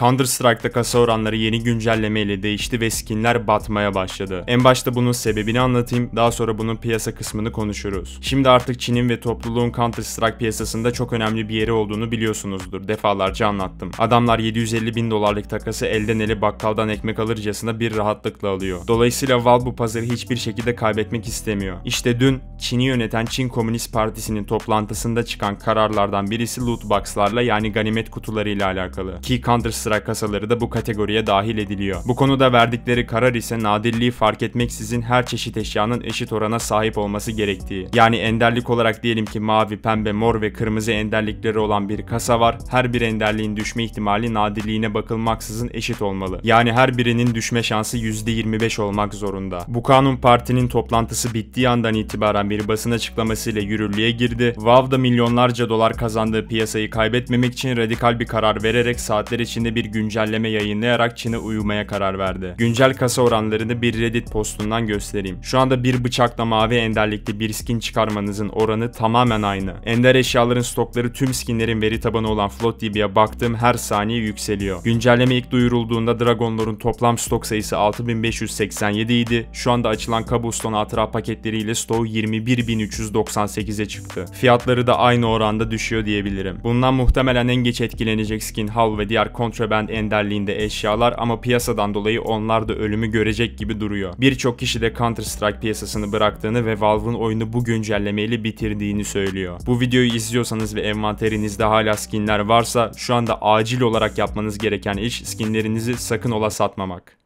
Counter Strike'da kasa oranları yeni güncellemeyle değişti ve skinler batmaya başladı. En başta bunun sebebini anlatayım, daha sonra bunun piyasa kısmını konuşuruz. Şimdi artık Çin'in ve topluluğun Counter Strike piyasasında çok önemli bir yeri olduğunu biliyorsunuzdur, defalarca anlattım. Adamlar 750 bin dolarlık takası elden ele bakkaldan ekmek alırcasına bir rahatlıkla alıyor. Dolayısıyla Valve bu pazarı hiçbir şekilde kaybetmek istemiyor. İşte dün Çin'i yöneten Çin Komünist Partisi'nin toplantısında çıkan kararlardan birisi loot box'larla yani ganimet kutularıyla alakalı. Ki Counter sıra kasaları da bu kategoriye dahil ediliyor. Bu konuda verdikleri karar ise nadirliği fark etmeksizin her çeşit eşyanın eşit orana sahip olması gerektiği. Yani enderlik olarak diyelim ki mavi, pembe, mor ve kırmızı enderlikleri olan bir kasa var. Her bir enderliğin düşme ihtimali nadirliğine bakılmaksızın eşit olmalı. Yani her birinin düşme şansı %25 olmak zorunda. Bu kanun partinin toplantısı bittiği andan itibaren bir basın açıklamasıyla yürürlüğe girdi. WoW'da milyonlarca dolar kazandığı piyasayı kaybetmemek için radikal bir karar vererek saatler içinde bir güncelleme yayınlayarak Çin'e uyumaya karar verdi. Güncel kasa oranlarını bir Reddit postundan göstereyim. Şu anda bir bıçakla mavi enderlikli bir skin çıkarmanızın oranı tamamen aynı. Ender eşyaların stokları tüm skinlerin veri tabanı olan Float baktığım her saniye yükseliyor. Güncelleme ilk duyurulduğunda Dragonlord'un toplam stok sayısı 6587 idi. Şu anda açılan kabuston hatıra paketleriyle stoğu 21398'e çıktı. Fiyatları da aynı oranda düşüyor diyebilirim. Bundan muhtemelen en geç etkilenecek skin Hal ve diğer kontrol Köfebend enderliğinde eşyalar ama piyasadan dolayı onlar da ölümü görecek gibi duruyor. Birçok kişi de Counter Strike piyasasını bıraktığını ve Valve'ın oyunu bu güncellemeyle bitirdiğini söylüyor. Bu videoyu izliyorsanız ve envanterinizde hala skinler varsa şu anda acil olarak yapmanız gereken iş skinlerinizi sakın ola satmamak.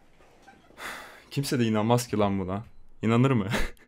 Kimse de inanmaz ki lan buna. İnanır mı?